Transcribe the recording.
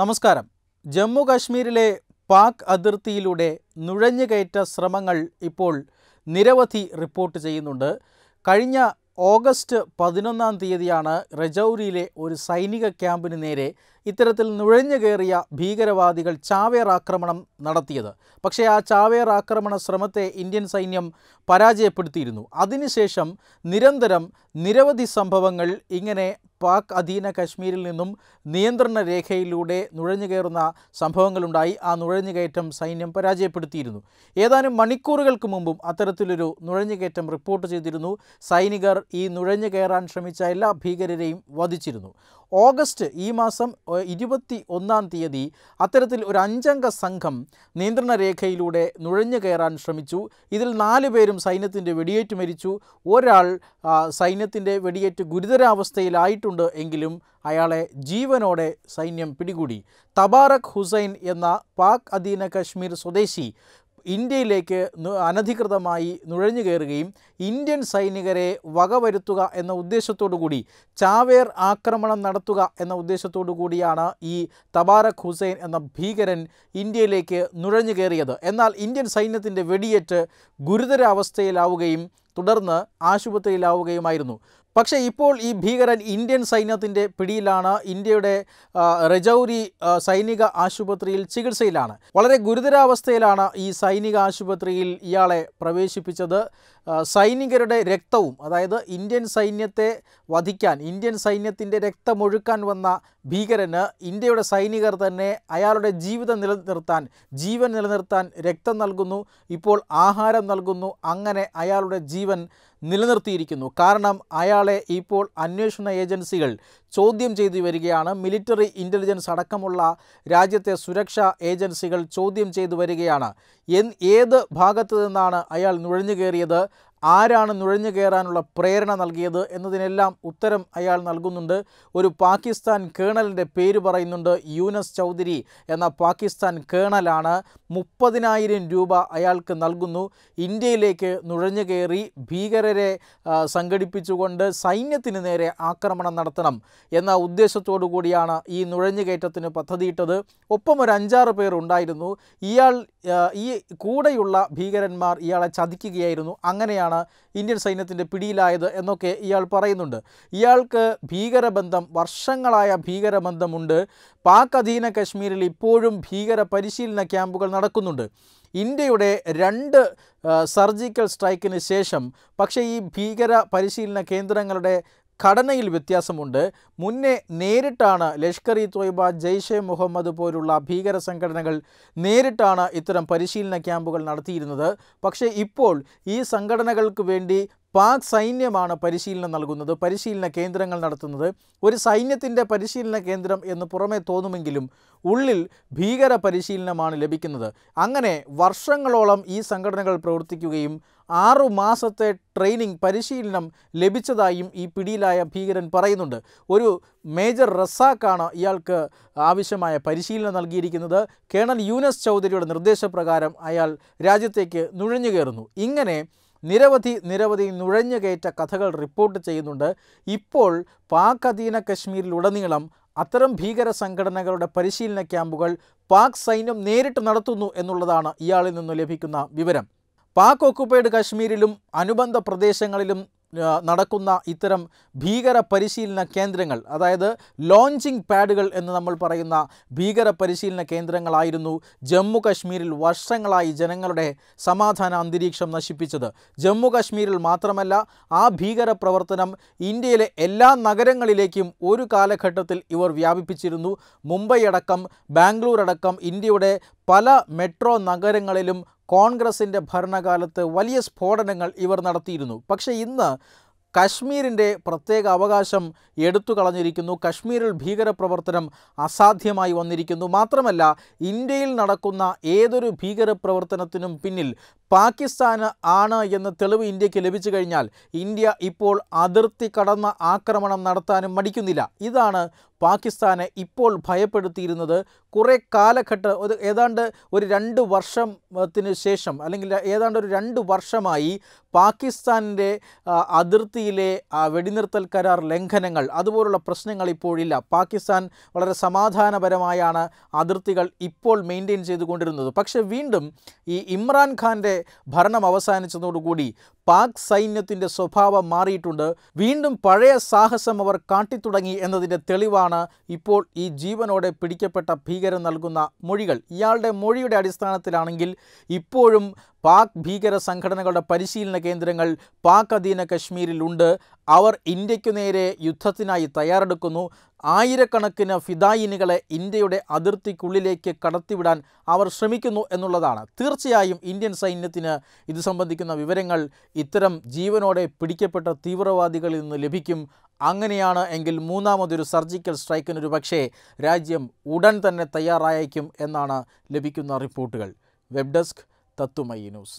നമസ്കാരം ജമ്മു കാശ്മീരിലെ പാക് അതിർത്തിയിലൂടെ നുഴഞ്ഞുകയറ്റ ശ്രമങ്ങൾ ഇപ്പോൾ നിരവധി റിപ്പോർട്ട് ചെയ്യുന്നുണ്ട് കഴിഞ്ഞ ഓഗസ്റ്റ് പതിനൊന്നാം തീയതിയാണ് രജൌരിയിലെ ഒരു സൈനിക ക്യാമ്പിന് നേരെ ഇത്തരത്തിൽ നുഴഞ്ഞു കയറിയ ഭീകരവാദികൾ ചാവേർ ആക്രമണം നടത്തിയത് പക്ഷേ ആ ചാവേർ ആക്രമണ ശ്രമത്തെ ഇന്ത്യൻ സൈന്യം പരാജയപ്പെടുത്തിയിരുന്നു അതിനുശേഷം നിരന്തരം നിരവധി സംഭവങ്ങൾ ഇങ്ങനെ പാക് അധീന കശ്മീരിൽ നിന്നും നിയന്ത്രണ രേഖയിലൂടെ നുഴഞ്ഞു കയറുന്ന സംഭവങ്ങളുണ്ടായി ആ നുഴഞ്ഞുകയറ്റം സൈന്യം പരാജയപ്പെടുത്തിയിരുന്നു ഏതാനും മണിക്കൂറുകൾക്ക് മുമ്പും അത്തരത്തിലൊരു നുഴഞ്ഞുകയറ്റം റിപ്പോർട്ട് ചെയ്തിരുന്നു സൈനികർ ഈ നുഴഞ്ഞു കയറാൻ ശ്രമിച്ച എല്ലാ ഭീകരരെയും വധിച്ചിരുന്നു ഓഗസ്റ്റ് ഈ മാസം ഇരുപത്തി ഒന്നാം തീയതി അത്തരത്തിൽ ഒരു അഞ്ചംഗ സംഘം നിയന്ത്രണ രേഖയിലൂടെ നുഴഞ്ഞു കയറാൻ ശ്രമിച്ചു ഇതിൽ നാല് പേരും സൈന്യത്തിൻ്റെ വെടിയേറ്റ് മരിച്ചു ഒരാൾ സൈന്യത്തിൻ്റെ വെടിയേറ്റ് ഗുരുതരാവസ്ഥയിലായിട്ടുണ്ട് എങ്കിലും അയാളെ ജീവനോടെ സൈന്യം പിടികൂടി തബാറക് ഹുസൈൻ എന്ന പാക് അധീന കശ്മീർ സ്വദേശി ഇന്ത്യയിലേക്ക് അനധികൃതമായി നുഴഞ്ഞു കയറുകയും ഇന്ത്യൻ സൈനികരെ വകവരുത്തുക എന്ന ഉദ്ദേശത്തോടു കൂടി ചാവേർ ആക്രമണം നടത്തുക എന്ന ഉദ്ദേശത്തോടു കൂടിയാണ് ഈ തബാരക് ഹുസൈൻ എന്ന ഭീകരൻ ഇന്ത്യയിലേക്ക് നുഴഞ്ഞു കയറിയത് എന്നാൽ ഇന്ത്യൻ സൈന്യത്തിൻ്റെ വെടിയേറ്റ് ഗുരുതര അവസ്ഥയിലാവുകയും തുടർന്ന് ആശുപത്രിയിലാവുകയുമായിരുന്നു പക്ഷേ ഇപ്പോൾ ഈ ഭീകരൻ ഇന്ത്യൻ സൈന്യത്തിൻ്റെ പിടിയിലാണ് ഇന്ത്യയുടെ റജൌരി സൈനിക ആശുപത്രിയിൽ ചികിത്സയിലാണ് വളരെ ഗുരുതരാവസ്ഥയിലാണ് ഈ സൈനിക ആശുപത്രിയിൽ ഇയാളെ പ്രവേശിപ്പിച്ചത് സൈനികരുടെ രക്തവും അതായത് ഇന്ത്യൻ സൈന്യത്തെ വധിക്കാൻ ഇന്ത്യൻ സൈന്യത്തിൻ്റെ രക്തമൊഴുക്കാൻ വന്ന ഭീകരന് ഇന്ത്യയുടെ സൈനികർ തന്നെ അയാളുടെ ജീവിതം നിലനിർത്താൻ ജീവൻ നിലനിർത്താൻ രക്തം നൽകുന്നു ഇപ്പോൾ ആഹാരം നൽകുന്നു അങ്ങനെ അയാളുടെ ജീവൻ നിലനിർത്തിയിരിക്കുന്നു കാരണം അയാളെ ഇപ്പോൾ അന്വേഷണ ഏജൻസികൾ ചോദ്യം ചെയ്തു വരികയാണ് മിലിറ്ററി ഇൻ്റലിജൻസ് അടക്കമുള്ള രാജ്യത്തെ സുരക്ഷാ ഏജൻസികൾ ചോദ്യം ചെയ്തു വരികയാണ് ഏത് ഭാഗത്തു നിന്നാണ് അയാൾ നുഴഞ്ഞു കയറിയത് ആരാണ് നുഴഞ്ഞു കയറാനുള്ള പ്രേരണ നൽകിയത് എന്നതിനെല്ലാം ഉത്തരം അയാൾ നൽകുന്നുണ്ട് ഒരു പാകിസ്ഥാൻ കേണലിൻ്റെ പേര് പറയുന്നുണ്ട് യൂനസ് ചൗധരി എന്ന പാകിസ്ഥാൻ കേണലാണ് മുപ്പതിനായിരം രൂപ അയാൾക്ക് നൽകുന്നു ഇന്ത്യയിലേക്ക് നുഴഞ്ഞു കയറി ഭീകരരെ സംഘടിപ്പിച്ചുകൊണ്ട് സൈന്യത്തിന് നേരെ ആക്രമണം നടത്തണം എന്ന ഉദ്ദേശത്തോടു കൂടിയാണ് ഈ കയറ്റത്തിന് പദ്ധതിയിട്ടത് ഒപ്പം ഒരു അഞ്ചാറ് പേർ ഉണ്ടായിരുന്നു ഇയാൾ ഈ കൂടെയുള്ള ഭീകരന്മാർ ഇയാളെ ചതിക്കുകയായിരുന്നു അങ്ങനെയാണ് കൊണ്ടാണ് ഇന്ത്യൻ സൈന്യത്തിൻ്റെ പിടിയിലായത് എന്നൊക്കെ ഇയാൾ പറയുന്നുണ്ട് ഇയാൾക്ക് ഭീകരബന്ധം വർഷങ്ങളായ ഭീകരബന്ധമുണ്ട് പാക് അധീന കശ്മീരിൽ ഇപ്പോഴും ഭീകര പരിശീലന ക്യാമ്പുകൾ നടക്കുന്നുണ്ട് ഇന്ത്യയുടെ രണ്ട് സർജിക്കൽ സ്ട്രൈക്കിന് ശേഷം പക്ഷേ ഈ ഭീകര പരിശീലന കേന്ദ്രങ്ങളുടെ ഘടനയിൽ വ്യത്യാസമുണ്ട് മുന്നേ നേരിട്ടാണ് ലഷ്കർ ഇ തൊയ്ബ ജെയ്ഷെ മുഹമ്മദ് പോലുള്ള ഭീകര സംഘടനകൾ നേരിട്ടാണ് ഇത്തരം പരിശീലന ക്യാമ്പുകൾ നടത്തിയിരുന്നത് പക്ഷേ ഇപ്പോൾ ഈ സംഘടനകൾക്ക് വേണ്ടി പാക് സൈന്യമാണ് പരിശീലനം നൽകുന്നത് പരിശീലന കേന്ദ്രങ്ങൾ നടത്തുന്നത് ഒരു സൈന്യത്തിൻ്റെ പരിശീലന കേന്ദ്രം എന്ന് പുറമേ തോന്നുമെങ്കിലും ഉള്ളിൽ ഭീകര പരിശീലനമാണ് ലഭിക്കുന്നത് അങ്ങനെ വർഷങ്ങളോളം ഈ സംഘടനകൾ പ്രവർത്തിക്കുകയും ആറു മാസത്തെ ട്രെയിനിങ് പരിശീലനം ലഭിച്ചതായും ഈ പിടിയിലായ ഭീകരൻ പറയുന്നുണ്ട് ഒരു മേജർ റസാക്കാണ് ഇയാൾക്ക് ആവശ്യമായ പരിശീലനം നൽകിയിരിക്കുന്നത് കേണൽ യൂനസ് ചൗധരിയുടെ നിർദ്ദേശപ്രകാരം അയാൾ രാജ്യത്തേക്ക് നുഴഞ്ഞു കയറുന്നു ഇങ്ങനെ നിരവധി നിരവധി കയറ്റ കഥകൾ റിപ്പോർട്ട് ചെയ്യുന്നുണ്ട് ഇപ്പോൾ പാക് അധീന കശ്മീരിലുടനീളം അത്തരം ഭീകര സംഘടനകളുടെ പരിശീലന ക്യാമ്പുകൾ പാക് സൈന്യം നേരിട്ട് നടത്തുന്നു എന്നുള്ളതാണ് ഇയാളിൽ നിന്ന് ലഭിക്കുന്ന വിവരം പാക് ഓക്കുപ്പൈഡ് കശ്മീരിലും അനുബന്ധ പ്രദേശങ്ങളിലും നടക്കുന്ന ഇത്തരം ഭീകര പരിശീലന കേന്ദ്രങ്ങൾ അതായത് ലോഞ്ചിങ് പാഡുകൾ എന്ന് നമ്മൾ പറയുന്ന ഭീകര പരിശീലന കേന്ദ്രങ്ങളായിരുന്നു ജമ്മു കശ്മീരിൽ വർഷങ്ങളായി ജനങ്ങളുടെ സമാധാന അന്തരീക്ഷം നശിപ്പിച്ചത് ജമ്മു കശ്മീരിൽ മാത്രമല്ല ആ ഭീകര പ്രവർത്തനം ഇന്ത്യയിലെ എല്ലാ നഗരങ്ങളിലേക്കും ഒരു കാലഘട്ടത്തിൽ ഇവർ വ്യാപിപ്പിച്ചിരുന്നു മുംബൈ അടക്കം ബാംഗ്ലൂർ അടക്കം ഇന്ത്യയുടെ പല മെട്രോ നഗരങ്ങളിലും കോൺഗ്രസിൻ്റെ ഭരണകാലത്ത് വലിയ സ്ഫോടനങ്ങൾ ഇവർ നടത്തിയിരുന്നു പക്ഷേ ഇന്ന് കശ്മീരിൻ്റെ പ്രത്യേക അവകാശം എടുത്തു കളഞ്ഞിരിക്കുന്നു കശ്മീരിൽ ഭീകരപ്രവർത്തനം അസാധ്യമായി വന്നിരിക്കുന്നു മാത്രമല്ല ഇന്ത്യയിൽ നടക്കുന്ന ഏതൊരു ഭീകരപ്രവർത്തനത്തിനും പിന്നിൽ പാകിസ്ഥാന് ആണ് എന്ന തെളിവ് ഇന്ത്യക്ക് ലഭിച്ചു കഴിഞ്ഞാൽ ഇന്ത്യ ഇപ്പോൾ അതിർത്തി കടന്ന ആക്രമണം നടത്താനും മടിക്കുന്നില്ല ഇതാണ് പാകിസ്ഥാനെ ഇപ്പോൾ ഭയപ്പെടുത്തിയിരുന്നത് കുറേ കാലഘട്ട ഒരു ഏതാണ്ട് ഒരു രണ്ട് വർഷത്തിന് ശേഷം അല്ലെങ്കിൽ ഏതാണ്ട് ഒരു രണ്ട് വർഷമായി പാകിസ്ഥാനിൻ്റെ അതിർത്തിയിലെ വെടിനിർത്തൽ കരാർ ലംഘനങ്ങൾ അതുപോലുള്ള പ്രശ്നങ്ങൾ ഇപ്പോഴില്ല പാകിസ്ഥാൻ വളരെ സമാധാനപരമായാണ് അതിർത്തികൾ ഇപ്പോൾ മെയിൻറ്റെയിൻ ചെയ്തുകൊണ്ടിരുന്നത് പക്ഷേ വീണ്ടും ഈ ഇമ്രാൻഖാൻ്റെ ഭരണം അവസാനിച്ചതോടുകൂടി പാക് സൈന്യത്തിൻ്റെ സ്വഭാവം മാറിയിട്ടുണ്ട് വീണ്ടും പഴയ സാഹസം അവർ കാട്ടിത്തുടങ്ങി എന്നതിൻ്റെ തെളിവാണ് ഇപ്പോൾ ഈ ജീവനോടെ പിടിക്കപ്പെട്ട ഭീകരൻ നൽകുന്ന മൊഴികൾ ഇയാളുടെ മൊഴിയുടെ അടിസ്ഥാനത്തിലാണെങ്കിൽ ഇപ്പോഴും പാക് ഭീകര സംഘടനകളുടെ പരിശീലന കേന്ദ്രങ്ങൾ പാക് അധീന കശ്മീരിലുണ്ട് അവർ ഇന്ത്യക്കു നേരെ യുദ്ധത്തിനായി തയ്യാറെടുക്കുന്നു ആയിരക്കണക്കിന് ഫിദായിനുകളെ ഇന്ത്യയുടെ അതിർത്തിക്കുള്ളിലേക്ക് കടത്തിവിടാൻ അവർ ശ്രമിക്കുന്നു എന്നുള്ളതാണ് തീർച്ചയായും ഇന്ത്യൻ സൈന്യത്തിന് ഇത് സംബന്ധിക്കുന്ന വിവരങ്ങൾ ഇത്തരം ജീവനോടെ പിടിക്കപ്പെട്ട തീവ്രവാദികളിൽ നിന്ന് ലഭിക്കും അങ്ങനെയാണ് എങ്കിൽ മൂന്നാമതൊരു സർജിക്കൽ സ്ട്രൈക്കിനൊരു പക്ഷേ രാജ്യം ഉടൻ തന്നെ തയ്യാറായേക്കും എന്നാണ് ലഭിക്കുന്ന റിപ്പോർട്ടുകൾ വെബ് ഡെസ്ക് தத்துமை நியூஸ்